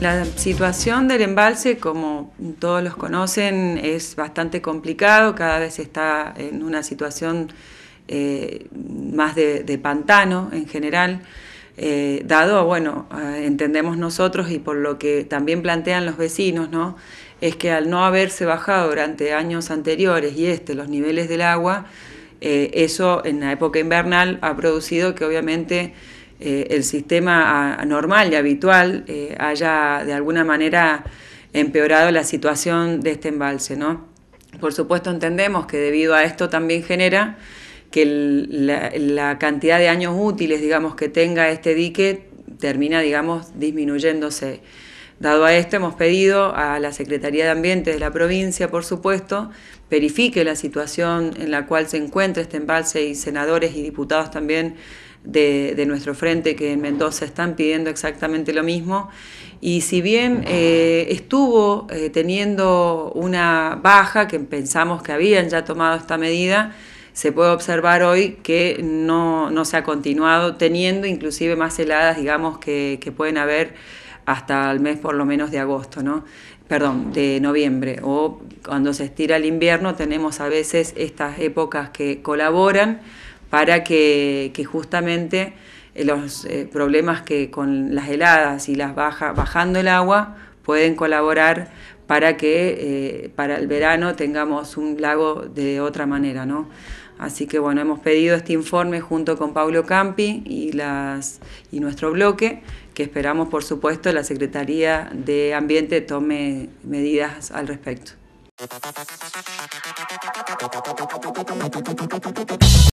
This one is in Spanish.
La situación del embalse, como todos los conocen, es bastante complicado, cada vez está en una situación eh, más de, pantano en general, eh, dado, bueno, entendemos nosotros y por lo que también plantean los vecinos, ¿no? Es que al no haberse bajado durante años anteriores y este, los niveles del agua, eh, eso en la época invernal ha producido que obviamente eh, el sistema normal y habitual eh, haya de alguna manera empeorado la situación de este embalse. Por supuesto entendemos que debido a esto también genera que la, la, cantidad de años útiles digamos, que tenga este dique termina digamos, disminuyéndose. Dado a esto, hemos pedido a la Secretaría de Ambiente de la provincia, por supuesto, verifique la situación en la cual se encuentra este embalse y senadores y diputados también de, nuestro frente que en Mendoza están pidiendo exactamente lo mismo. Y si bien eh, estuvo eh, teniendo una baja, que pensamos que habían ya tomado esta medida, se puede observar hoy que no, no se ha continuado teniendo inclusive más heladas, digamos, que, que pueden haber hasta el mes por lo menos de agosto, ¿no? perdón, de noviembre. O cuando se estira el invierno tenemos a veces estas épocas que colaboran para que, justamente eh, los eh, problemas que con las heladas y las bajando el agua pueden colaborar para que eh, para el verano tengamos un lago de otra manera, ¿no? Así que bueno, hemos pedido este informe junto con Pablo Campi y, las, y nuestro bloque, que esperamos por supuesto la Secretaría de Ambiente tome medidas al respecto.